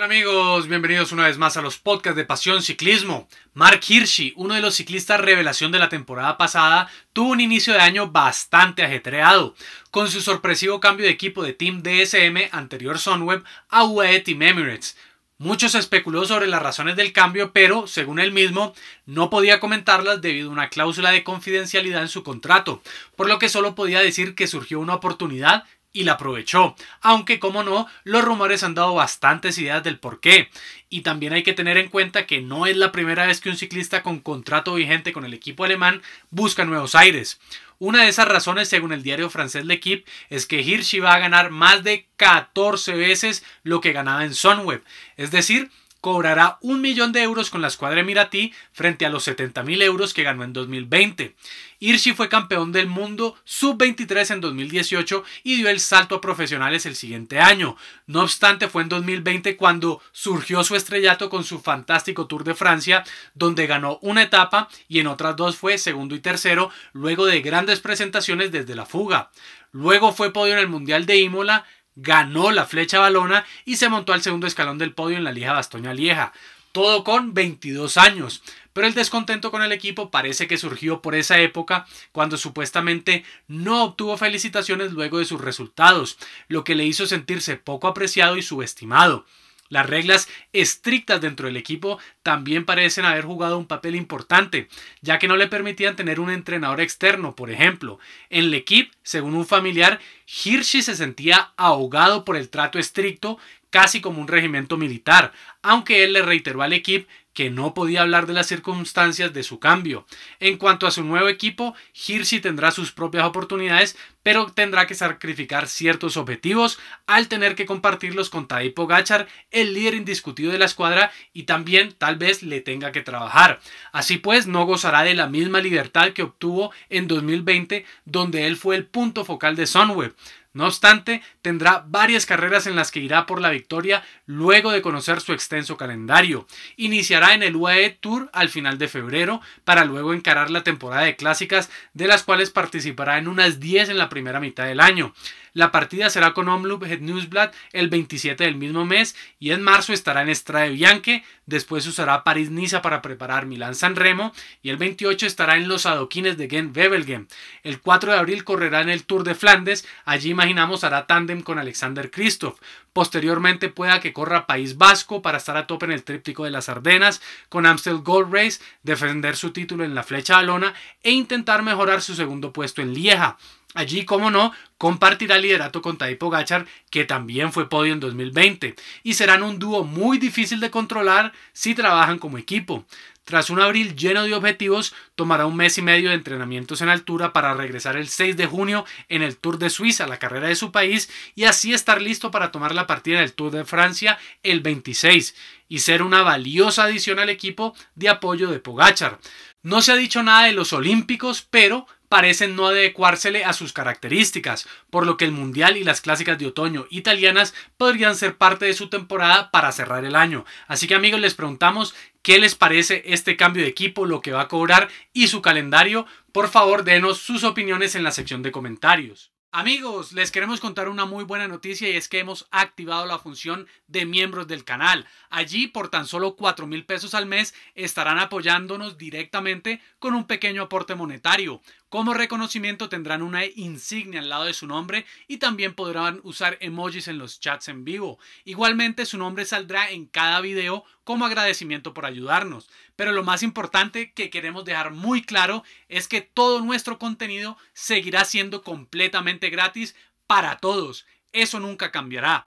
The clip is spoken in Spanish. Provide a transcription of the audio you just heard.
Hola amigos, bienvenidos una vez más a los podcasts de Pasión Ciclismo. Mark Hirschi, uno de los ciclistas revelación de la temporada pasada, tuvo un inicio de año bastante ajetreado, con su sorpresivo cambio de equipo de Team DSM anterior Sunweb a UAE Team Emirates. Muchos especuló sobre las razones del cambio, pero, según él mismo, no podía comentarlas debido a una cláusula de confidencialidad en su contrato, por lo que solo podía decir que surgió una oportunidad y la aprovechó. Aunque, como no, los rumores han dado bastantes ideas del por qué. Y también hay que tener en cuenta que no es la primera vez que un ciclista con contrato vigente con el equipo alemán busca nuevos aires. Una de esas razones, según el diario francés L'Equipe, es que Hirschi va a ganar más de 14 veces lo que ganaba en Sunweb. Es decir, cobrará un millón de euros con la escuadra emiratí frente a los 70 mil euros que ganó en 2020. Irshi fue campeón del mundo sub-23 en 2018 y dio el salto a profesionales el siguiente año. No obstante, fue en 2020 cuando surgió su estrellato con su fantástico Tour de Francia, donde ganó una etapa y en otras dos fue segundo y tercero, luego de grandes presentaciones desde la fuga. Luego fue podio en el Mundial de Imola, ganó la flecha balona y se montó al segundo escalón del podio en la lija Bastoña Lieja. Todo con 22 años. Pero el descontento con el equipo parece que surgió por esa época cuando supuestamente no obtuvo felicitaciones luego de sus resultados, lo que le hizo sentirse poco apreciado y subestimado. Las reglas estrictas dentro del equipo también parecen haber jugado un papel importante, ya que no le permitían tener un entrenador externo, por ejemplo. En el equipo, según un familiar, Hirschi se sentía ahogado por el trato estricto, casi como un regimiento militar, aunque él le reiteró al equipo que no podía hablar de las circunstancias de su cambio. En cuanto a su nuevo equipo, Hirsi tendrá sus propias oportunidades, pero tendrá que sacrificar ciertos objetivos al tener que compartirlos con Taipo Gachar, el líder indiscutido de la escuadra, y también tal vez le tenga que trabajar. Así pues, no gozará de la misma libertad que obtuvo en 2020, donde él fue el punto focal de Sunweb. No obstante, tendrá varias carreras en las que irá por la victoria luego de conocer su extenso calendario. Iniciará en el UAE Tour al final de febrero para luego encarar la temporada de clásicas de las cuales participará en unas 10 en la primera mitad del año. La partida será con Omloop Het Newsblad el 27 del mismo mes y en marzo estará en Strade Bianche, después usará París-Niza para preparar Milán-San Remo y el 28 estará en los adoquines de Gent-Wevelgem. El 4 de abril correrá en el Tour de Flandes, allí imaginamos hará tándem con Alexander Kristoff. Posteriormente pueda que corra País Vasco para estar a tope en el tríptico de las Ardenas, con Amstel Gold Race, defender su título en la flecha alona e intentar mejorar su segundo puesto en Lieja. Allí, como no, compartirá liderato con Tadej Pogacar, que también fue podio en 2020, y serán un dúo muy difícil de controlar si trabajan como equipo. Tras un abril lleno de objetivos, tomará un mes y medio de entrenamientos en altura para regresar el 6 de junio en el Tour de Suiza, la carrera de su país, y así estar listo para tomar la partida del Tour de Francia el 26 y ser una valiosa adición al equipo de apoyo de Pogachar. No se ha dicho nada de los Olímpicos, pero parecen no adecuársele a sus características, por lo que el Mundial y las clásicas de otoño italianas podrían ser parte de su temporada para cerrar el año. Así que amigos, les preguntamos qué les parece este cambio de equipo, lo que va a cobrar y su calendario. Por favor, denos sus opiniones en la sección de comentarios. Amigos, les queremos contar una muy buena noticia y es que hemos activado la función de miembros del canal. Allí, por tan solo 4 mil pesos al mes, estarán apoyándonos directamente con un pequeño aporte monetario. Como reconocimiento tendrán una insignia al lado de su nombre y también podrán usar emojis en los chats en vivo. Igualmente su nombre saldrá en cada video como agradecimiento por ayudarnos. Pero lo más importante que queremos dejar muy claro es que todo nuestro contenido seguirá siendo completamente gratis para todos. Eso nunca cambiará.